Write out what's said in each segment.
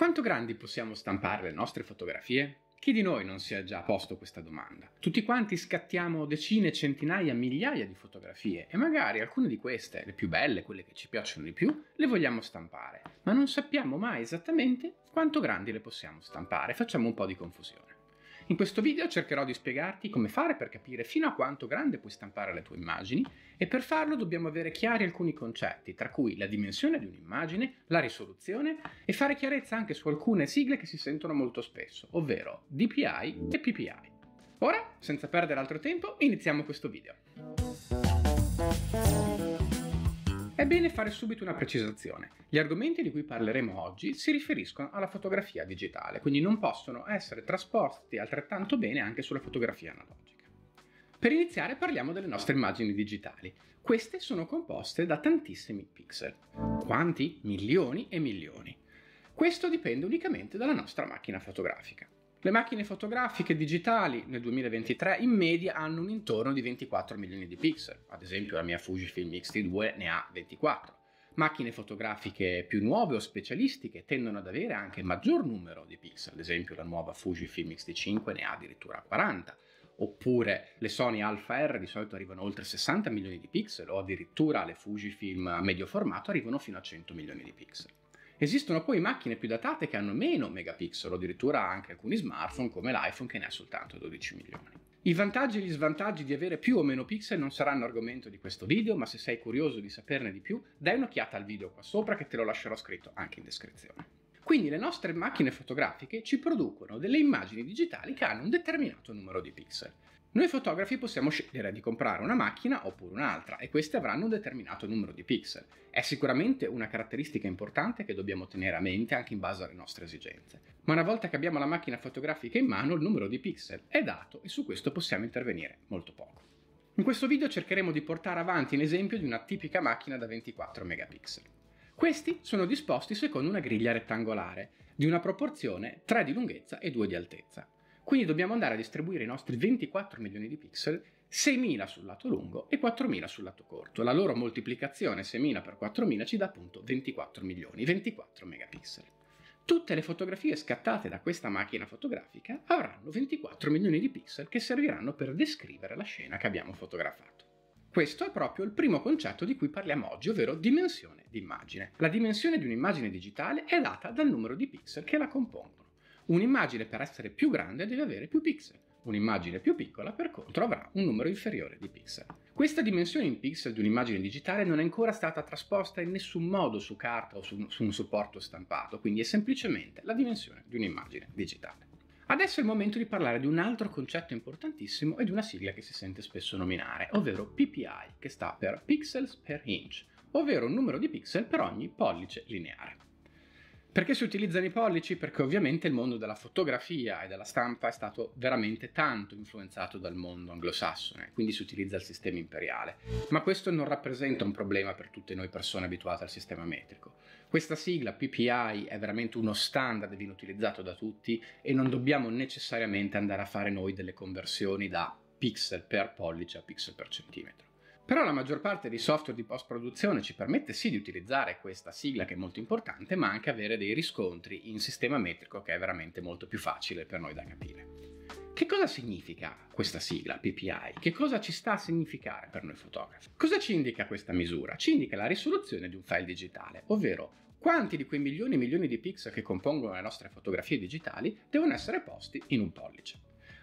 Quanto grandi possiamo stampare le nostre fotografie? Chi di noi non si è già posto questa domanda? Tutti quanti scattiamo decine, centinaia, migliaia di fotografie e magari alcune di queste, le più belle, quelle che ci piacciono di più, le vogliamo stampare, ma non sappiamo mai esattamente quanto grandi le possiamo stampare, facciamo un po' di confusione. In questo video cercherò di spiegarti come fare per capire fino a quanto grande puoi stampare le tue immagini e per farlo dobbiamo avere chiari alcuni concetti, tra cui la dimensione di un'immagine, la risoluzione e fare chiarezza anche su alcune sigle che si sentono molto spesso, ovvero DPI e PPI. Ora, senza perdere altro tempo, iniziamo questo video. È bene fare subito una precisazione. Gli argomenti di cui parleremo oggi si riferiscono alla fotografia digitale, quindi non possono essere trasportati altrettanto bene anche sulla fotografia analogica. Per iniziare parliamo delle nostre immagini digitali. Queste sono composte da tantissimi pixel. Quanti? Milioni e milioni. Questo dipende unicamente dalla nostra macchina fotografica. Le macchine fotografiche digitali nel 2023 in media hanno un intorno di 24 milioni di pixel, ad esempio la mia Fujifilm X-T2 ne ha 24. Macchine fotografiche più nuove o specialistiche tendono ad avere anche maggior numero di pixel, ad esempio la nuova Fujifilm X-T5 ne ha addirittura 40, oppure le Sony Alpha R di solito arrivano oltre 60 milioni di pixel o addirittura le Fujifilm a medio formato arrivano fino a 100 milioni di pixel. Esistono poi macchine più datate che hanno meno megapixel, addirittura anche alcuni smartphone come l'iPhone che ne ha soltanto 12 milioni. I vantaggi e gli svantaggi di avere più o meno pixel non saranno argomento di questo video, ma se sei curioso di saperne di più, dai un'occhiata al video qua sopra che te lo lascerò scritto anche in descrizione. Quindi le nostre macchine fotografiche ci producono delle immagini digitali che hanno un determinato numero di pixel. Noi fotografi possiamo scegliere di comprare una macchina oppure un'altra e queste avranno un determinato numero di pixel. È sicuramente una caratteristica importante che dobbiamo tenere a mente anche in base alle nostre esigenze. Ma una volta che abbiamo la macchina fotografica in mano, il numero di pixel è dato e su questo possiamo intervenire molto poco. In questo video cercheremo di portare avanti l'esempio di una tipica macchina da 24 megapixel. Questi sono disposti secondo una griglia rettangolare, di una proporzione 3 di lunghezza e 2 di altezza. Quindi dobbiamo andare a distribuire i nostri 24 milioni di pixel 6.000 sul lato lungo e 4.000 sul lato corto. La loro moltiplicazione 6.000 per 4.000 ci dà appunto 24 milioni, 24 megapixel. Tutte le fotografie scattate da questa macchina fotografica avranno 24 milioni di pixel che serviranno per descrivere la scena che abbiamo fotografato. Questo è proprio il primo concetto di cui parliamo oggi, ovvero dimensione di immagine. La dimensione di un'immagine digitale è data dal numero di pixel che la compongono. Un'immagine per essere più grande deve avere più pixel. Un'immagine più piccola per contro avrà un numero inferiore di pixel. Questa dimensione in pixel di un'immagine digitale non è ancora stata trasposta in nessun modo su carta o su, su un supporto stampato, quindi è semplicemente la dimensione di un'immagine digitale. Adesso è il momento di parlare di un altro concetto importantissimo e di una sigla che si sente spesso nominare, ovvero PPI, che sta per pixels per inch, ovvero un numero di pixel per ogni pollice lineare. Perché si utilizzano i pollici? Perché ovviamente il mondo della fotografia e della stampa è stato veramente tanto influenzato dal mondo anglosassone, quindi si utilizza il sistema imperiale. Ma questo non rappresenta un problema per tutte noi persone abituate al sistema metrico. Questa sigla PPI è veramente uno standard viene utilizzato da tutti e non dobbiamo necessariamente andare a fare noi delle conversioni da pixel per pollice a pixel per centimetro. Però la maggior parte dei software di post-produzione ci permette sì di utilizzare questa sigla che è molto importante, ma anche avere dei riscontri in sistema metrico che è veramente molto più facile per noi da capire. Che cosa significa questa sigla PPI? Che cosa ci sta a significare per noi fotografi? Cosa ci indica questa misura? Ci indica la risoluzione di un file digitale, ovvero quanti di quei milioni e milioni di pixel che compongono le nostre fotografie digitali devono essere posti in un pollice.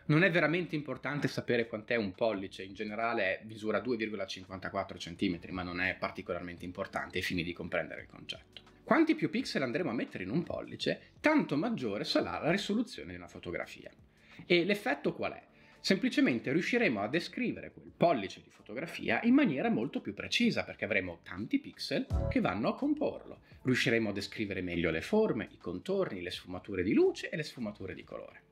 Non è veramente importante sapere quant'è un pollice, in generale misura 2,54 cm, ma non è particolarmente importante ai fini di comprendere il concetto. Quanti più pixel andremo a mettere in un pollice, tanto maggiore sarà la risoluzione di una fotografia. E l'effetto qual è? Semplicemente riusciremo a descrivere quel pollice di fotografia in maniera molto più precisa perché avremo tanti pixel che vanno a comporlo. Riusciremo a descrivere meglio le forme, i contorni, le sfumature di luce e le sfumature di colore.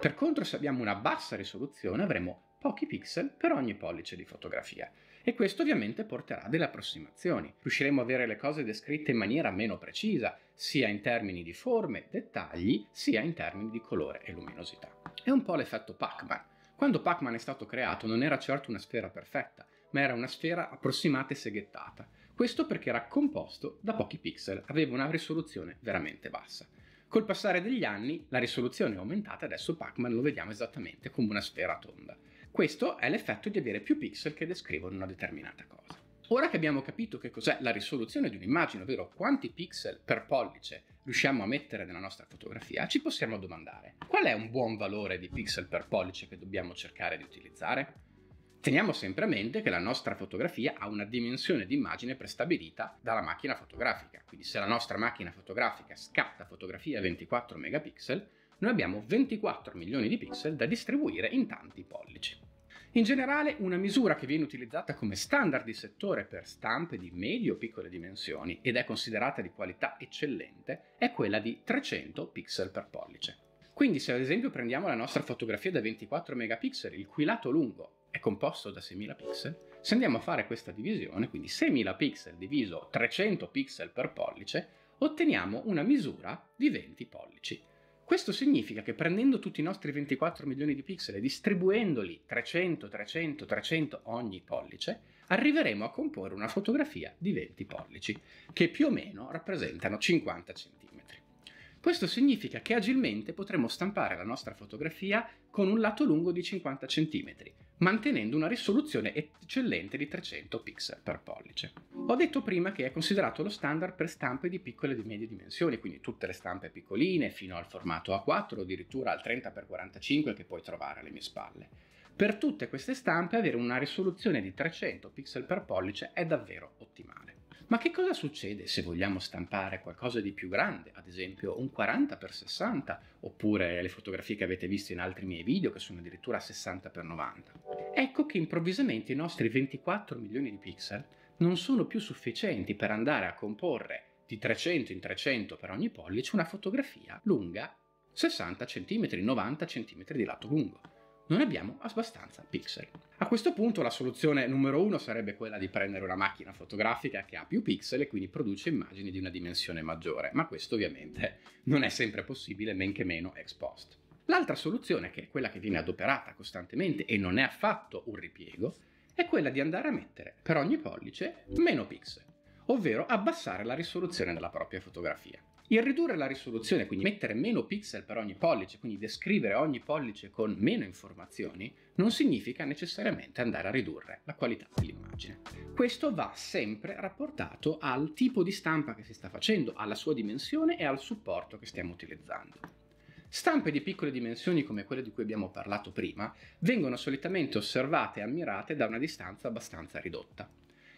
Per contro, se abbiamo una bassa risoluzione, avremo pochi pixel per ogni pollice di fotografia e questo ovviamente porterà a delle approssimazioni. Riusciremo a avere le cose descritte in maniera meno precisa, sia in termini di forme, dettagli, sia in termini di colore e luminosità. È un po' l'effetto Pac-Man. Quando Pac-Man è stato creato non era certo una sfera perfetta, ma era una sfera approssimata e seghettata. Questo perché era composto da pochi pixel, aveva una risoluzione veramente bassa. Col passare degli anni la risoluzione è aumentata e adesso Pac-Man lo vediamo esattamente come una sfera tonda. Questo è l'effetto di avere più pixel che descrivono una determinata cosa. Ora che abbiamo capito che cos'è la risoluzione di un'immagine, ovvero quanti pixel per pollice riusciamo a mettere nella nostra fotografia, ci possiamo domandare qual è un buon valore di pixel per pollice che dobbiamo cercare di utilizzare? Teniamo sempre a mente che la nostra fotografia ha una dimensione di immagine prestabilita dalla macchina fotografica, quindi se la nostra macchina fotografica scatta fotografia 24 megapixel, noi abbiamo 24 milioni di pixel da distribuire in tanti pollici. In generale, una misura che viene utilizzata come standard di settore per stampe di medio o piccole dimensioni ed è considerata di qualità eccellente è quella di 300 pixel per pollice. Quindi se ad esempio prendiamo la nostra fotografia da 24 megapixel, il cui lato lungo è composto da 6000 pixel, se andiamo a fare questa divisione, quindi 6000 pixel diviso 300 pixel per pollice, otteniamo una misura di 20 pollici. Questo significa che prendendo tutti i nostri 24 milioni di pixel e distribuendoli 300, 300, 300 ogni pollice, arriveremo a comporre una fotografia di 20 pollici, che più o meno rappresentano 50 cm. Questo significa che agilmente potremo stampare la nostra fotografia con un lato lungo di 50 cm, mantenendo una risoluzione eccellente di 300 pixel per pollice. Ho detto prima che è considerato lo standard per stampe di piccole e di medie dimensioni, quindi tutte le stampe piccoline fino al formato A4 o addirittura al 30x45 che puoi trovare alle mie spalle. Per tutte queste stampe avere una risoluzione di 300 pixel per pollice è davvero ottimale. Ma che cosa succede se vogliamo stampare qualcosa di più grande, ad esempio un 40x60, oppure le fotografie che avete visto in altri miei video che sono addirittura 60x90? Ecco che improvvisamente i nostri 24 milioni di pixel non sono più sufficienti per andare a comporre di 300 in 300 per ogni pollice una fotografia lunga 60 cm, 90 cm di lato lungo non abbiamo abbastanza pixel. A questo punto la soluzione numero uno sarebbe quella di prendere una macchina fotografica che ha più pixel e quindi produce immagini di una dimensione maggiore, ma questo ovviamente non è sempre possibile, men che meno ex post. L'altra soluzione, che è quella che viene adoperata costantemente e non è affatto un ripiego, è quella di andare a mettere per ogni pollice meno pixel, ovvero abbassare la risoluzione della propria fotografia. Il ridurre la risoluzione, quindi mettere meno pixel per ogni pollice, quindi descrivere ogni pollice con meno informazioni, non significa necessariamente andare a ridurre la qualità dell'immagine. Questo va sempre rapportato al tipo di stampa che si sta facendo, alla sua dimensione e al supporto che stiamo utilizzando. Stampe di piccole dimensioni come quelle di cui abbiamo parlato prima vengono solitamente osservate e ammirate da una distanza abbastanza ridotta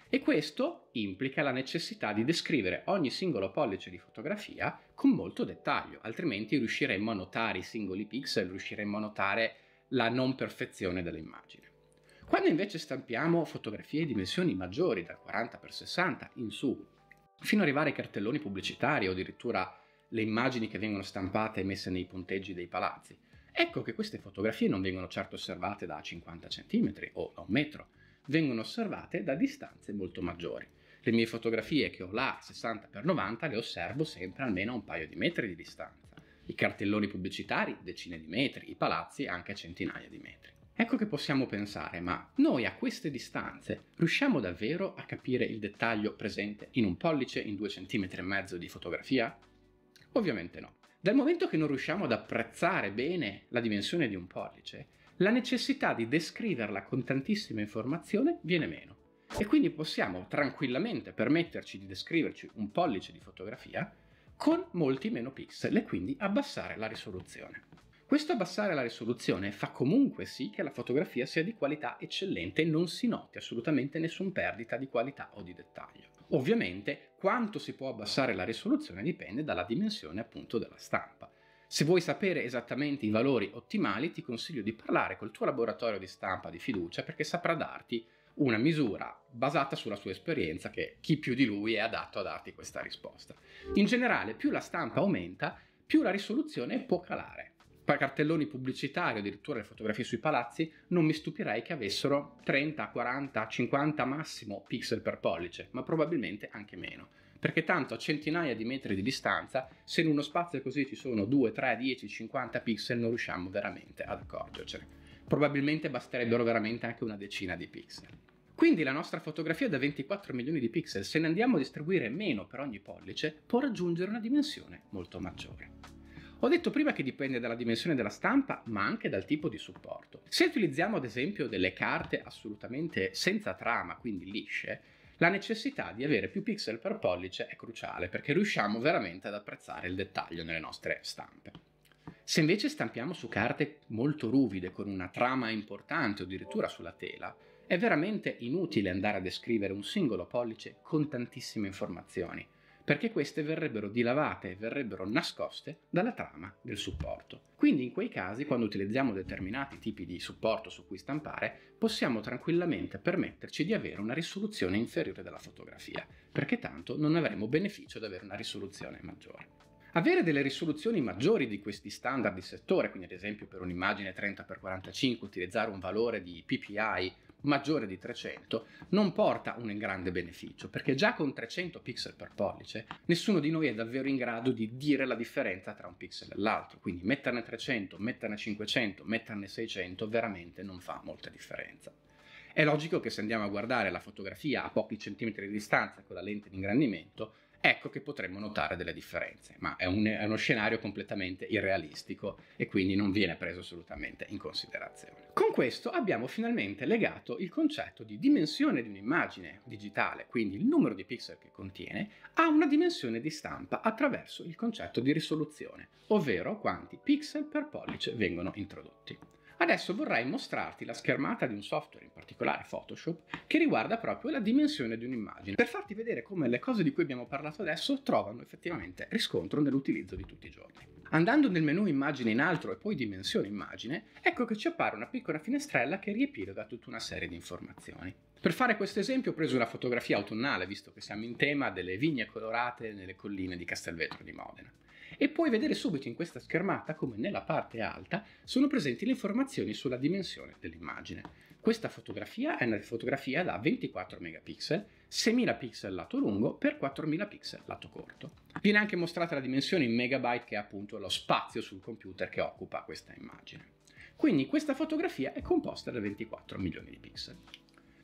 e questo implica la necessità di descrivere ogni singolo pollice di fotografia con molto dettaglio, altrimenti riusciremmo a notare i singoli pixel, riusciremmo a notare la non perfezione dell'immagine. Quando invece stampiamo fotografie di dimensioni maggiori, da 40x60 in su, fino ad arrivare ai cartelloni pubblicitari o addirittura le immagini che vengono stampate e messe nei punteggi dei palazzi, ecco che queste fotografie non vengono certo osservate da 50 cm o da un metro, vengono osservate da distanze molto maggiori. Le mie fotografie che ho là 60x90 le osservo sempre almeno a un paio di metri di distanza. I cartelloni pubblicitari decine di metri, i palazzi anche centinaia di metri. Ecco che possiamo pensare, ma noi a queste distanze riusciamo davvero a capire il dettaglio presente in un pollice, in due centimetri e mezzo di fotografia? Ovviamente no. Dal momento che non riusciamo ad apprezzare bene la dimensione di un pollice, la necessità di descriverla con tantissima informazione viene meno e quindi possiamo tranquillamente permetterci di descriverci un pollice di fotografia con molti meno pixel e quindi abbassare la risoluzione. Questo abbassare la risoluzione fa comunque sì che la fotografia sia di qualità eccellente e non si noti assolutamente nessuna perdita di qualità o di dettaglio. Ovviamente quanto si può abbassare la risoluzione dipende dalla dimensione appunto della stampa. Se vuoi sapere esattamente i valori ottimali, ti consiglio di parlare col tuo laboratorio di stampa di fiducia perché saprà darti una misura basata sulla sua esperienza che chi più di lui è adatto a darti questa risposta. In generale, più la stampa aumenta, più la risoluzione può calare. Per cartelloni pubblicitari, addirittura le fotografie sui palazzi, non mi stupirei che avessero 30, 40, 50 massimo pixel per pollice, ma probabilmente anche meno perché tanto a centinaia di metri di distanza, se in uno spazio così ci sono 2, 3, 10, 50 pixel, non riusciamo veramente ad accorgercene. Probabilmente basterebbero veramente anche una decina di pixel. Quindi la nostra fotografia da 24 milioni di pixel, se ne andiamo a distribuire meno per ogni pollice, può raggiungere una dimensione molto maggiore. Ho detto prima che dipende dalla dimensione della stampa, ma anche dal tipo di supporto. Se utilizziamo ad esempio delle carte assolutamente senza trama, quindi lisce, la necessità di avere più pixel per pollice è cruciale perché riusciamo veramente ad apprezzare il dettaglio nelle nostre stampe. Se invece stampiamo su carte molto ruvide con una trama importante o addirittura sulla tela, è veramente inutile andare a descrivere un singolo pollice con tantissime informazioni perché queste verrebbero dilavate e verrebbero nascoste dalla trama del supporto. Quindi in quei casi, quando utilizziamo determinati tipi di supporto su cui stampare, possiamo tranquillamente permetterci di avere una risoluzione inferiore della fotografia, perché tanto non avremo beneficio di avere una risoluzione maggiore. Avere delle risoluzioni maggiori di questi standard di settore, quindi ad esempio per un'immagine 30x45 utilizzare un valore di PPI maggiore di 300 non porta un grande beneficio, perché già con 300 pixel per pollice nessuno di noi è davvero in grado di dire la differenza tra un pixel e l'altro, quindi metterne 300, metterne 500, metterne 600 veramente non fa molta differenza. È logico che se andiamo a guardare la fotografia a pochi centimetri di distanza con la lente di ingrandimento, ecco che potremmo notare delle differenze, ma è, un, è, uno scenario completamente irrealistico e quindi non viene preso assolutamente in considerazione. Con questo abbiamo finalmente legato il concetto di dimensione di un'immagine digitale, quindi il numero di pixel che contiene, a una dimensione di stampa attraverso il concetto di risoluzione, ovvero quanti pixel per pollice vengono introdotti. Adesso vorrei mostrarti la schermata di un software, in particolare Photoshop, che riguarda proprio la dimensione di un'immagine, per farti vedere come le cose di cui abbiamo parlato adesso trovano effettivamente riscontro nell'utilizzo di tutti i giorni. Andando nel menu Immagine in altro e poi Dimensione immagine, ecco che ci appare una piccola finestrella che riepiloga tutta una serie di informazioni. Per fare questo esempio ho preso una fotografia autunnale, visto che siamo in tema delle vigne colorate nelle colline di Castelvetro di Modena e puoi vedere subito in questa schermata come nella parte alta sono presenti le informazioni sulla dimensione dell'immagine. Questa fotografia è una fotografia da 24 megapixel, 6000 pixel lato lungo per 4000 pixel lato corto. Viene anche mostrata la dimensione in megabyte che è appunto lo spazio sul computer che occupa questa immagine. Quindi questa fotografia è composta da 24 milioni di pixel.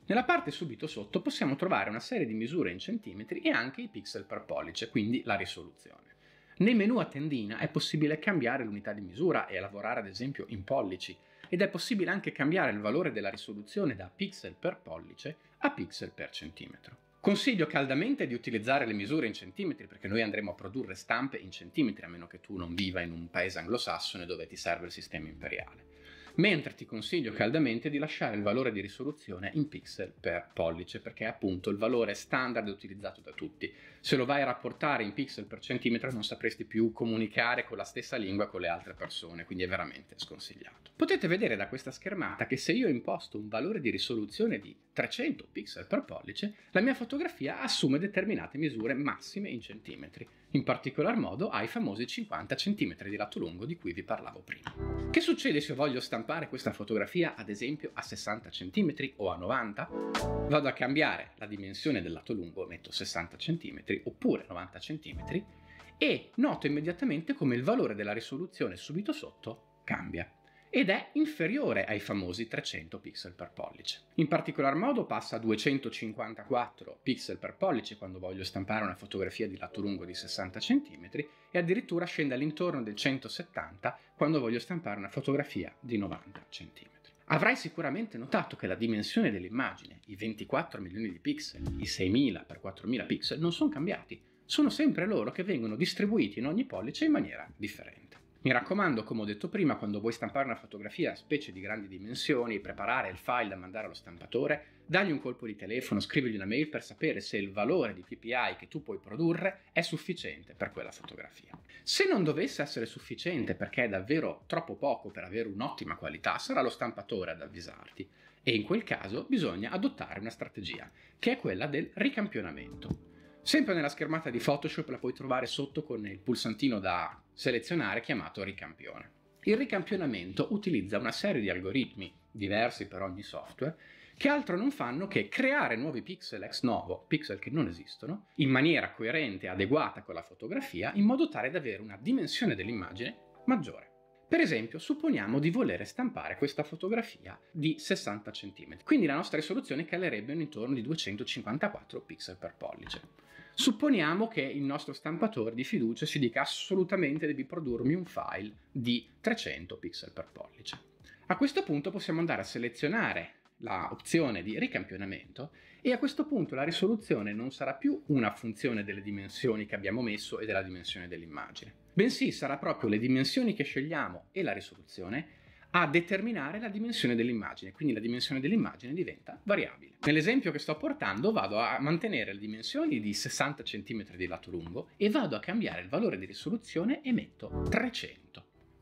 Nella parte subito sotto possiamo trovare una serie di misure in centimetri e anche i pixel per pollice, quindi la risoluzione. Nei menu a tendina è possibile cambiare l'unità di misura e lavorare ad esempio in pollici, ed è possibile anche cambiare il valore della risoluzione da pixel per pollice a pixel per centimetro. Consiglio caldamente di utilizzare le misure in centimetri perché noi andremo a produrre stampe in centimetri a meno che tu non viva in un paese anglosassone dove ti serve il sistema imperiale mentre ti consiglio caldamente di lasciare il valore di risoluzione in pixel per pollice, perché è appunto il valore standard utilizzato da tutti. Se lo vai a rapportare in pixel per centimetro non sapresti più comunicare con la stessa lingua con le altre persone, quindi è veramente sconsigliato. Potete vedere da questa schermata che se io imposto un valore di risoluzione di 300 pixel per pollice, la mia fotografia assume determinate misure massime in centimetri in particolar modo ai famosi 50 cm di lato lungo di cui vi parlavo prima. Che succede se voglio stampare questa fotografia ad esempio a 60 cm o a 90? Vado a cambiare la dimensione del lato lungo, metto 60 cm oppure 90 cm e noto immediatamente come il valore della risoluzione subito sotto cambia ed è inferiore ai famosi 300 pixel per pollice. In particolar modo passa a 254 pixel per pollice quando voglio stampare una fotografia di lato lungo di 60 cm e addirittura scende all'intorno del 170 quando voglio stampare una fotografia di 90 cm. Avrai sicuramente notato che la dimensione dell'immagine, i 24 milioni di pixel, i 6000 x 4000 pixel, non sono cambiati, sono sempre loro che vengono distribuiti in ogni pollice in maniera differente. Mi raccomando, come ho detto prima, quando vuoi stampare una fotografia, specie di grandi dimensioni, preparare il file da mandare allo stampatore, dagli un colpo di telefono, scrivigli una mail per sapere se il valore di PPI che tu puoi produrre è sufficiente per quella fotografia. Se non dovesse essere sufficiente perché è davvero troppo poco per avere un'ottima qualità, sarà lo stampatore ad avvisarti e in quel caso bisogna adottare una strategia, che è quella del ricampionamento. Sempre nella schermata di Photoshop la puoi trovare sotto con il pulsantino da selezionare chiamato ricampione. Il ricampionamento utilizza una serie di algoritmi, diversi per ogni software, che altro non fanno che creare nuovi pixel ex novo, pixel che non esistono, in maniera coerente e adeguata con la fotografia, in modo tale da avere una dimensione dell'immagine maggiore. Per esempio, supponiamo di volere stampare questa fotografia di 60 cm, quindi la nostra risoluzione calerebbe intorno di 254 pixel per pollice. Supponiamo che il nostro stampatore di fiducia ci dica assolutamente devi produrmi un file di 300 pixel per pollice. A questo punto possiamo andare a selezionare l'opzione di ricampionamento e a questo punto la risoluzione non sarà più una funzione delle dimensioni che abbiamo messo e della dimensione dell'immagine, bensì sarà proprio le dimensioni che scegliamo e la risoluzione a determinare la dimensione dell'immagine, quindi la dimensione dell'immagine diventa variabile. Nell'esempio che sto portando vado a mantenere le dimensioni di 60 cm di lato lungo e vado a cambiare il valore di risoluzione e metto 300.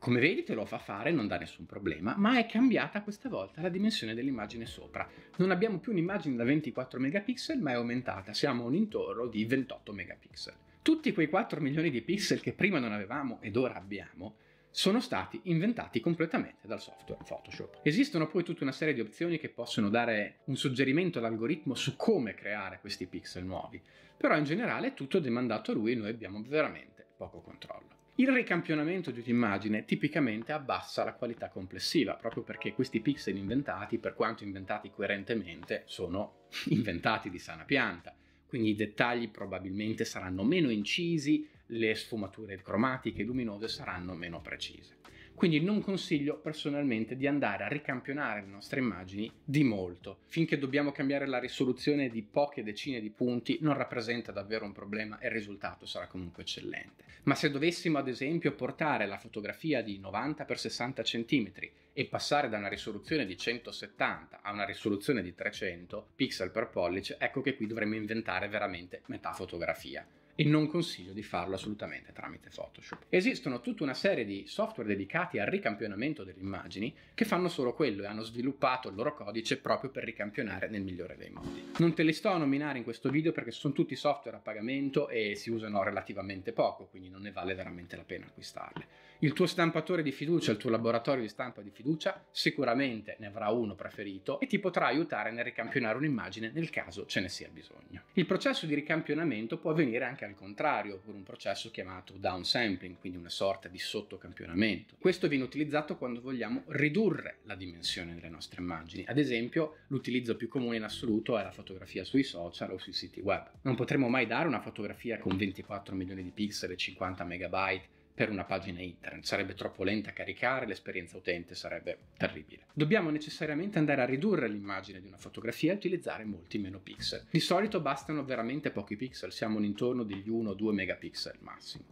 Come vedi te lo fa fare, non dà nessun problema, ma è cambiata questa volta la dimensione dell'immagine sopra. Non abbiamo più un'immagine da 24 megapixel, ma è aumentata, siamo un intorno di 28 megapixel. Tutti quei 4 milioni di pixel che prima non avevamo ed ora abbiamo sono stati inventati completamente dal software Photoshop. Esistono poi tutta una serie di opzioni che possono dare un suggerimento all'algoritmo su come creare questi pixel nuovi, però in generale tutto è demandato a lui e noi abbiamo veramente poco controllo. Il ricampionamento di un'immagine tipicamente abbassa la qualità complessiva, proprio perché questi pixel inventati, per quanto inventati coerentemente, sono inventati di sana pianta. Quindi i dettagli probabilmente saranno meno incisi, le sfumature cromatiche e luminose saranno meno precise. Quindi non consiglio personalmente di andare a ricampionare le nostre immagini di molto. Finché dobbiamo cambiare la risoluzione di poche decine di punti non rappresenta davvero un problema e il risultato sarà comunque eccellente. Ma se dovessimo ad esempio portare la fotografia di 90x60 cm e passare da una risoluzione di 170 a una risoluzione di 300 pixel per pollice, ecco che qui dovremmo inventare veramente metà fotografia e non consiglio di farlo assolutamente tramite Photoshop. Esistono tutta una serie di software dedicati al ricampionamento delle immagini che fanno solo quello e hanno sviluppato il loro codice proprio per ricampionare nel migliore dei modi. Non te li sto a nominare in questo video perché sono tutti software a pagamento e si usano relativamente poco, quindi non ne vale veramente la pena acquistarle il tuo stampatore di fiducia, il tuo laboratorio di stampa di fiducia, sicuramente ne avrà uno preferito e ti potrà aiutare nel ricampionare un'immagine nel caso ce ne sia bisogno. Il processo di ricampionamento può avvenire anche al contrario, con un processo chiamato downsampling, quindi una sorta di sottocampionamento. Questo viene utilizzato quando vogliamo ridurre la dimensione delle nostre immagini. Ad esempio, l'utilizzo più comune in assoluto è la fotografia sui social o sui siti web. Non potremo mai dare una fotografia con 24 milioni di pixel e 50 megabyte per una pagina internet, sarebbe troppo lenta a caricare, l'esperienza utente sarebbe terribile. Dobbiamo necessariamente andare a ridurre l'immagine di una fotografia e utilizzare molti meno pixel. Di solito bastano veramente pochi pixel, siamo intorno degli 1-2 megapixel massimo.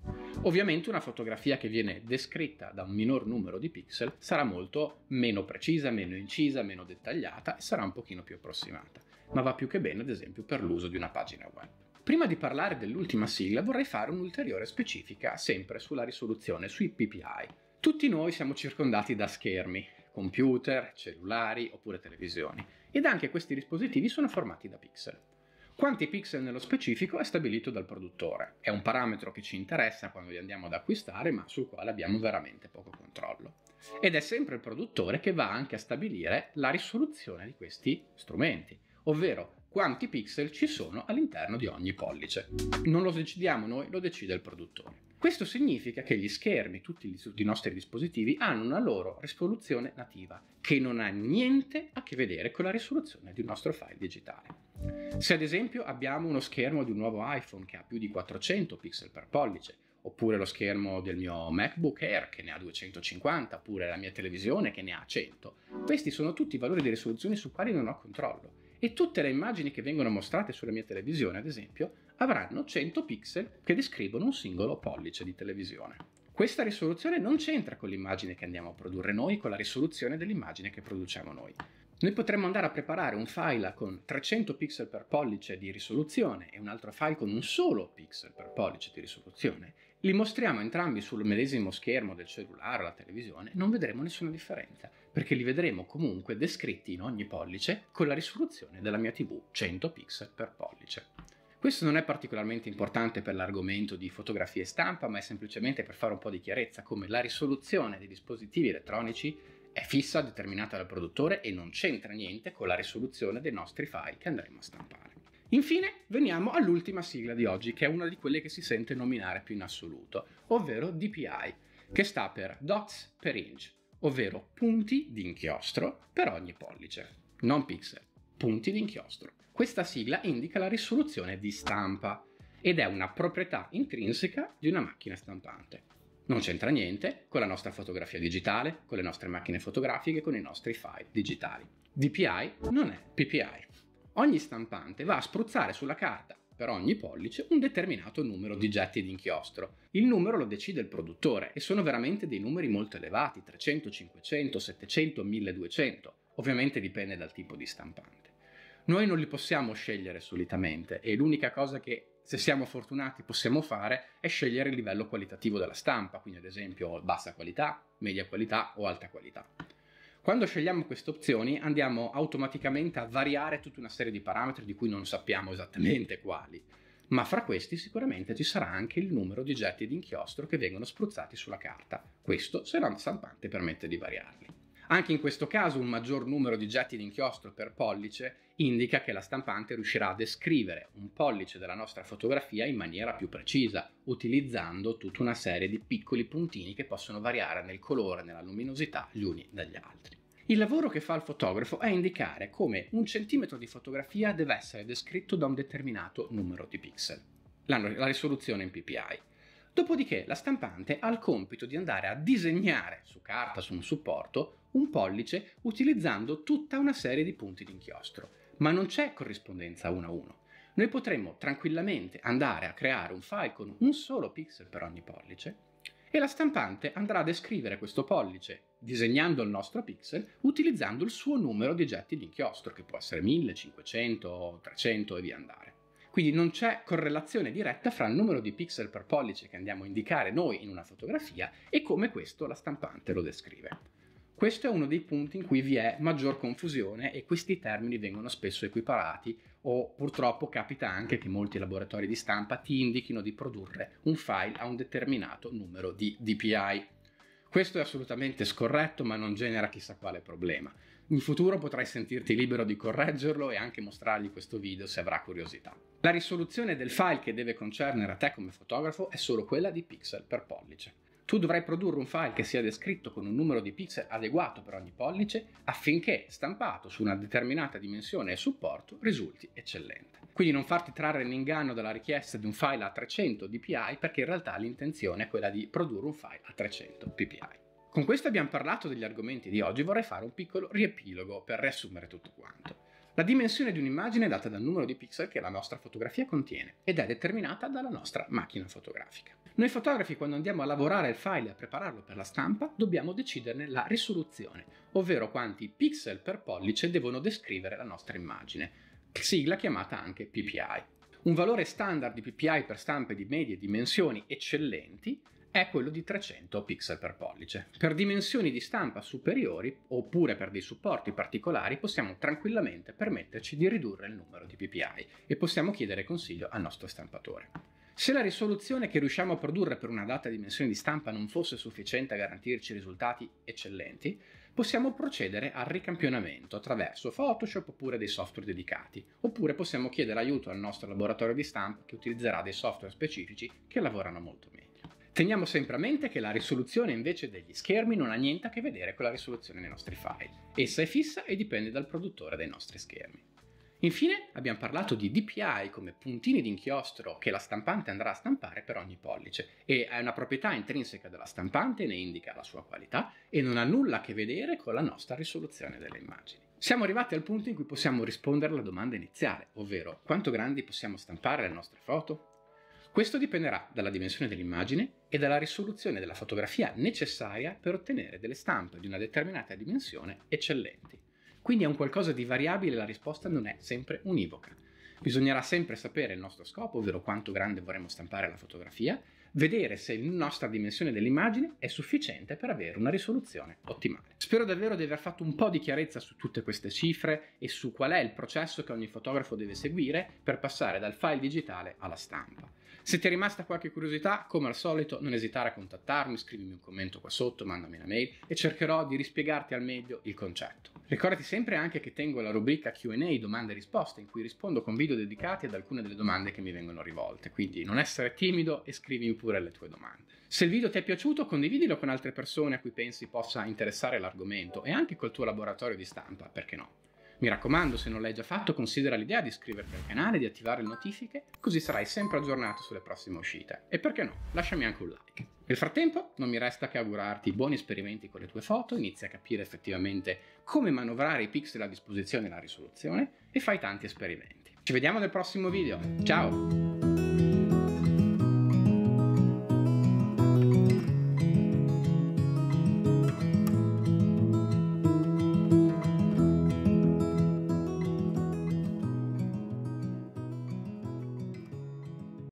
Ovviamente una fotografia che viene descritta da un minor numero di pixel sarà molto meno precisa, meno incisa, meno dettagliata e sarà un pochino più approssimata, ma va più che bene ad esempio per l'uso di una pagina web. Prima di parlare dell'ultima sigla vorrei fare un'ulteriore specifica sempre sulla risoluzione, sui PPI. Tutti noi siamo circondati da schermi, computer, cellulari oppure televisioni, ed anche questi dispositivi sono formati da pixel. Quanti pixel nello specifico è stabilito dal produttore. È un parametro che ci interessa quando li andiamo ad acquistare, ma sul quale abbiamo veramente poco controllo. Ed è sempre il produttore che va anche a stabilire la risoluzione di questi strumenti, ovvero quanti pixel ci sono all'interno di ogni pollice. Non lo decidiamo noi, lo decide il produttore. Questo significa che gli schermi, tutti, tutti i nostri dispositivi, hanno una loro risoluzione nativa, che non ha niente a che vedere con la risoluzione di un nostro file digitale. Se ad esempio abbiamo uno schermo di un nuovo iPhone che ha più di 400 pixel per pollice, oppure lo schermo del mio MacBook Air che ne ha 250, oppure la mia televisione che ne ha 100. Questi sono tutti valori di risoluzione su quali non ho controllo e tutte le immagini che vengono mostrate sulla mia televisione, ad esempio, avranno 100 pixel che descrivono un singolo pollice di televisione. Questa risoluzione non c'entra con l'immagine che andiamo a produrre noi, con la risoluzione dell'immagine che produciamo noi. Noi potremmo andare a preparare un file con 300 pixel per pollice di risoluzione e un altro file con un solo pixel per pollice di risoluzione. Li mostriamo entrambi sul medesimo schermo del cellulare o la televisione non vedremo nessuna differenza perché li vedremo comunque descritti in ogni pollice con la risoluzione della mia TV 100 pixel per pollice. Questo non è particolarmente importante per l'argomento di fotografia e stampa, ma è semplicemente per fare un po' di chiarezza come la risoluzione dei dispositivi elettronici è fissa, determinata dal produttore e non c'entra niente con la risoluzione dei nostri file che andremo a stampare. Infine veniamo all'ultima sigla di oggi, che è una di quelle che si sente nominare più in assoluto, ovvero DPI, che sta per dots per inch, ovvero punti di inchiostro per ogni pollice, non pixel, punti di inchiostro. Questa sigla indica la risoluzione di stampa ed è una proprietà intrinseca di una macchina stampante. Non c'entra niente con la nostra fotografia digitale, con le nostre macchine fotografiche, con i nostri file digitali. DPI non è PPI. Ogni stampante va a spruzzare sulla carta per ogni pollice un determinato numero di getti di inchiostro. Il numero lo decide il produttore e sono veramente dei numeri molto elevati, 300, 500, 700, 1200, ovviamente dipende dal tipo di stampante. Noi non li possiamo scegliere solitamente e l'unica cosa che se siamo fortunati possiamo fare è scegliere il livello qualitativo della stampa, quindi ad esempio bassa qualità, media qualità o alta qualità. Quando scegliamo queste opzioni andiamo automaticamente a variare tutta una serie di parametri di cui non sappiamo esattamente quali, ma fra questi sicuramente ci sarà anche il numero di getti di inchiostro che vengono spruzzati sulla carta, questo se la stampante permette di variarli. Anche in questo caso un maggior numero di getti di inchiostro per pollice indica che la stampante riuscirà a descrivere un pollice della nostra fotografia in maniera più precisa, utilizzando tutta una serie di piccoli puntini che possono variare nel colore, nella luminosità gli uni dagli altri. Il lavoro che fa il fotografo è indicare come un centimetro di fotografia deve essere descritto da un determinato numero di pixel, la, la risoluzione in PPI. Dopodiché la stampante ha il compito di andare a disegnare su carta, su un supporto, un pollice utilizzando tutta una serie di punti d'inchiostro ma non c'è corrispondenza uno a uno. Noi potremmo tranquillamente andare a creare un file con un solo pixel per ogni pollice e la stampante andrà a descrivere questo pollice disegnando il nostro pixel utilizzando il suo numero di getti di inchiostro, che può essere 1500, 500, 300 e via andare. Quindi non c'è correlazione diretta fra il numero di pixel per pollice che andiamo a indicare noi in una fotografia e come questo la stampante lo descrive. Questo è uno dei punti in cui vi è maggior confusione e questi termini vengono spesso equiparati o purtroppo capita anche che molti laboratori di stampa ti indichino di produrre un file a un determinato numero di DPI. Questo è assolutamente scorretto ma non genera chissà quale problema. In futuro potrai sentirti libero di correggerlo e anche mostrargli questo video se avrà curiosità. La risoluzione del file che deve concernere a te come fotografo è solo quella di pixel per pollice. Tu dovrai produrre un file che sia descritto con un numero di pixel adeguato per ogni pollice affinché, stampato su una determinata dimensione e supporto, risulti eccellente. Quindi non farti trarre in inganno dalla richiesta di un file a 300 dpi perché in realtà l'intenzione è quella di produrre un file a 300 ppi. Con questo abbiamo parlato degli argomenti di oggi, vorrei fare un piccolo riepilogo per riassumere tutto quanto. La dimensione di un'immagine è data dal numero di pixel che la nostra fotografia contiene ed è determinata dalla nostra macchina fotografica. Noi fotografi quando andiamo a lavorare il file e a prepararlo per la stampa dobbiamo deciderne la risoluzione, ovvero quanti pixel per pollice devono descrivere la nostra immagine, sigla chiamata anche PPI. Un valore standard di PPI per stampe di medie dimensioni eccellenti è quello di 300 pixel per pollice. Per dimensioni di stampa superiori oppure per dei supporti particolari possiamo tranquillamente permetterci di ridurre il numero di ppi e possiamo chiedere consiglio al nostro stampatore. Se la risoluzione che riusciamo a produrre per una data dimensione di stampa non fosse sufficiente a garantirci risultati eccellenti, possiamo procedere al ricampionamento attraverso Photoshop oppure dei software dedicati, oppure possiamo chiedere aiuto al nostro laboratorio di stampa che utilizzerà dei software specifici che lavorano molto meglio. Teniamo sempre a mente che la risoluzione invece degli schermi non ha niente a che vedere con la risoluzione dei nostri file. Essa è fissa e dipende dal produttore dei nostri schermi. Infine abbiamo parlato di DPI come puntini d'inchiostro che la stampante andrà a stampare per ogni pollice e è una proprietà intrinseca della stampante, ne indica la sua qualità e non ha nulla a che vedere con la nostra risoluzione delle immagini. Siamo arrivati al punto in cui possiamo rispondere alla domanda iniziale, ovvero quanto grandi possiamo stampare le nostre foto? Questo dipenderà dalla dimensione dell'immagine e dalla risoluzione della fotografia necessaria per ottenere delle stampe di una determinata dimensione eccellenti. Quindi è un qualcosa di variabile e la risposta non è sempre univoca. Bisognerà sempre sapere il nostro scopo, ovvero quanto grande vorremmo stampare la fotografia, vedere se la nostra dimensione dell'immagine è sufficiente per avere una risoluzione ottimale. Spero davvero di aver fatto un po' di chiarezza su tutte queste cifre e su qual è il processo che ogni fotografo deve seguire per passare dal file digitale alla stampa. Se ti è rimasta qualche curiosità, come al solito, non esitare a contattarmi, scrivimi un commento qua sotto, mandami una mail e cercherò di rispiegarti al meglio il concetto. Ricordati sempre anche che tengo la rubrica QA domande e risposte in cui rispondo con video dedicati ad alcune delle domande che mi vengono rivolte, quindi non essere timido e scrivimi pure le tue domande. Se il video ti è piaciuto, condividilo con altre persone a cui pensi possa interessare l'argomento e anche col tuo laboratorio di stampa, perché no? Mi raccomando, se non l'hai già fatto, considera l'idea di iscriverti al canale, e di attivare le notifiche, così sarai sempre aggiornato sulle prossime uscite. E perché no, lasciami anche un like. Nel frattempo, non mi resta che augurarti buoni esperimenti con le tue foto, inizi a capire effettivamente come manovrare i pixel a disposizione e la risoluzione, e fai tanti esperimenti. Ci vediamo nel prossimo video. Ciao!